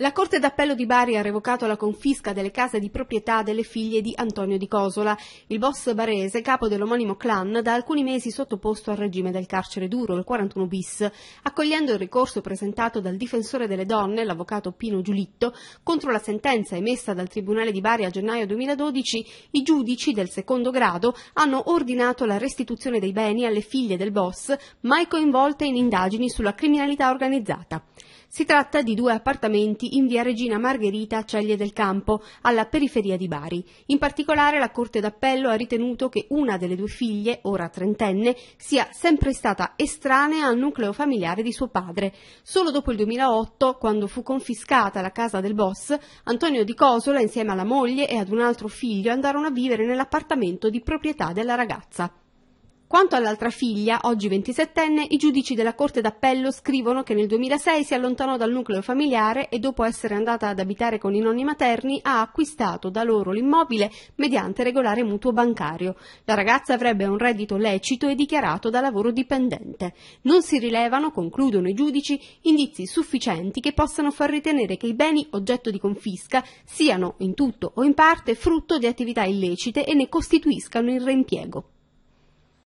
La Corte d'Appello di Bari ha revocato la confisca delle case di proprietà delle figlie di Antonio di Cosola. Il boss barese, capo dell'omonimo clan, da alcuni mesi sottoposto al regime del carcere duro, il 41 bis, accogliendo il ricorso presentato dal difensore delle donne, l'avvocato Pino Giulitto, contro la sentenza emessa dal Tribunale di Bari a gennaio 2012, i giudici del secondo grado hanno ordinato la restituzione dei beni alle figlie del boss mai coinvolte in indagini sulla criminalità organizzata. Si tratta di due appartamenti in via Regina Margherita Ceglie del Campo, alla periferia di Bari. In particolare la Corte d'Appello ha ritenuto che una delle due figlie, ora trentenne, sia sempre stata estranea al nucleo familiare di suo padre. Solo dopo il 2008, quando fu confiscata la casa del boss, Antonio Di Cosola insieme alla moglie e ad un altro figlio andarono a vivere nell'appartamento di proprietà della ragazza. Quanto all'altra figlia, oggi 27enne, i giudici della Corte d'Appello scrivono che nel 2006 si allontanò dal nucleo familiare e dopo essere andata ad abitare con i nonni materni ha acquistato da loro l'immobile mediante regolare mutuo bancario. La ragazza avrebbe un reddito lecito e dichiarato da lavoro dipendente. Non si rilevano, concludono i giudici, indizi sufficienti che possano far ritenere che i beni oggetto di confisca siano in tutto o in parte frutto di attività illecite e ne costituiscano il reimpiego.